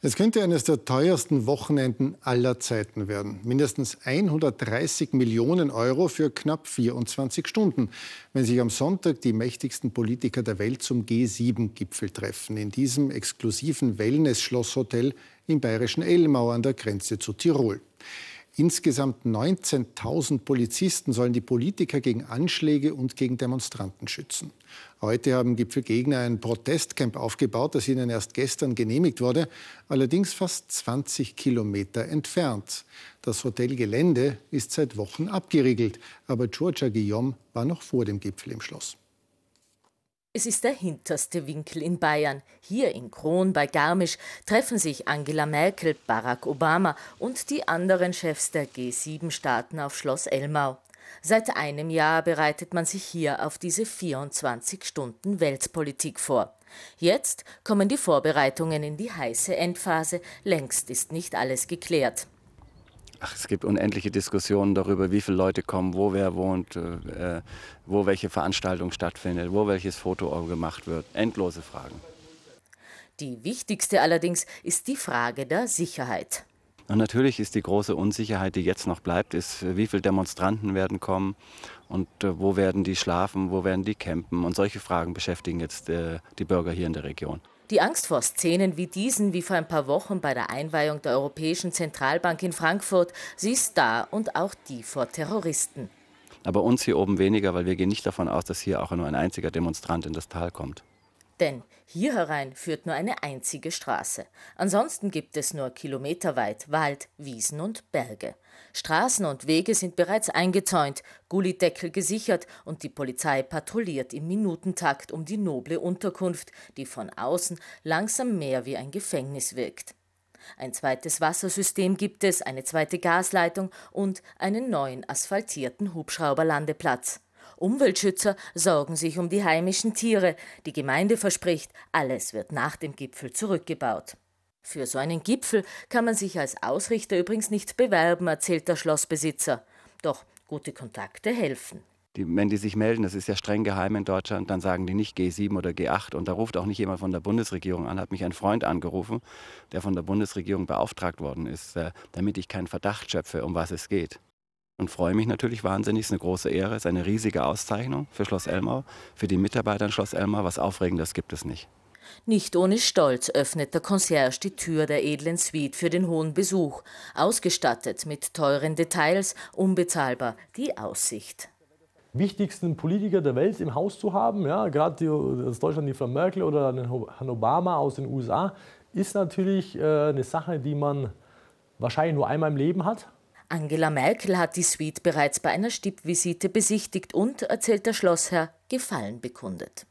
Es könnte eines der teuersten Wochenenden aller Zeiten werden. Mindestens 130 Millionen Euro für knapp 24 Stunden, wenn sich am Sonntag die mächtigsten Politiker der Welt zum G7-Gipfel treffen, in diesem exklusiven Wellness-Schlosshotel im bayerischen Elmau an der Grenze zu Tirol. Insgesamt 19.000 Polizisten sollen die Politiker gegen Anschläge und gegen Demonstranten schützen. Heute haben Gipfelgegner ein Protestcamp aufgebaut, das ihnen erst gestern genehmigt wurde, allerdings fast 20 Kilometer entfernt. Das Hotelgelände ist seit Wochen abgeriegelt, aber Georgia Guillaume war noch vor dem Gipfel im Schloss. Es ist der hinterste Winkel in Bayern. Hier in Kron bei Garmisch treffen sich Angela Merkel, Barack Obama und die anderen Chefs der G7-Staaten auf Schloss Elmau. Seit einem Jahr bereitet man sich hier auf diese 24 Stunden Weltpolitik vor. Jetzt kommen die Vorbereitungen in die heiße Endphase. Längst ist nicht alles geklärt. Ach, es gibt unendliche Diskussionen darüber, wie viele Leute kommen, wo wer wohnt, äh, äh wo welche Veranstaltung stattfindet, wo welches Foto gemacht wird. Endlose Fragen. Die wichtigste allerdings ist die Frage der Sicherheit. Und natürlich ist die große Unsicherheit, die jetzt noch bleibt, ist, äh, wie viele Demonstranten werden kommen und äh, wo werden die schlafen, wo werden die campen. Und solche Fragen beschäftigen jetzt äh, die Bürger hier in der Region. Die Angst vor Szenen wie diesen, wie vor ein paar Wochen bei der Einweihung der Europäischen Zentralbank in Frankfurt, sie ist da und auch die vor Terroristen. Aber uns hier oben weniger, weil wir gehen nicht davon aus, dass hier auch nur ein einziger Demonstrant in das Tal kommt. Denn hier herein führt nur eine einzige Straße. Ansonsten gibt es nur kilometerweit Wald, Wiesen und Berge. Straßen und Wege sind bereits eingezäunt, Gullideckel gesichert und die Polizei patrouilliert im Minutentakt um die noble Unterkunft, die von außen langsam mehr wie ein Gefängnis wirkt. Ein zweites Wassersystem gibt es, eine zweite Gasleitung und einen neuen asphaltierten Hubschrauberlandeplatz. Umweltschützer sorgen sich um die heimischen Tiere. Die Gemeinde verspricht, alles wird nach dem Gipfel zurückgebaut. Für so einen Gipfel kann man sich als Ausrichter übrigens nicht bewerben, erzählt der Schlossbesitzer. Doch gute Kontakte helfen. Die, wenn die sich melden, das ist ja streng geheim in Deutschland, dann sagen die nicht G7 oder G8. Und da ruft auch nicht jemand von der Bundesregierung an, hat mich ein Freund angerufen, der von der Bundesregierung beauftragt worden ist, äh, damit ich keinen Verdacht schöpfe, um was es geht und freue mich natürlich wahnsinnig. Es ist eine große Ehre, es ist eine riesige Auszeichnung für Schloss Elmau, für die Mitarbeiter in Schloss Elmau. Was Aufregendes gibt es nicht. Nicht ohne Stolz öffnet der Concierge die Tür der edlen Suite für den hohen Besuch. Ausgestattet mit teuren Details, unbezahlbar die Aussicht wichtigsten Politiker der Welt im Haus zu haben, ja, gerade aus Deutschland die Frau Merkel oder Herrn Obama aus den USA, ist natürlich äh, eine Sache, die man wahrscheinlich nur einmal im Leben hat. Angela Merkel hat die Suite bereits bei einer Stippvisite besichtigt und, erzählt der Schlossherr, Gefallen bekundet.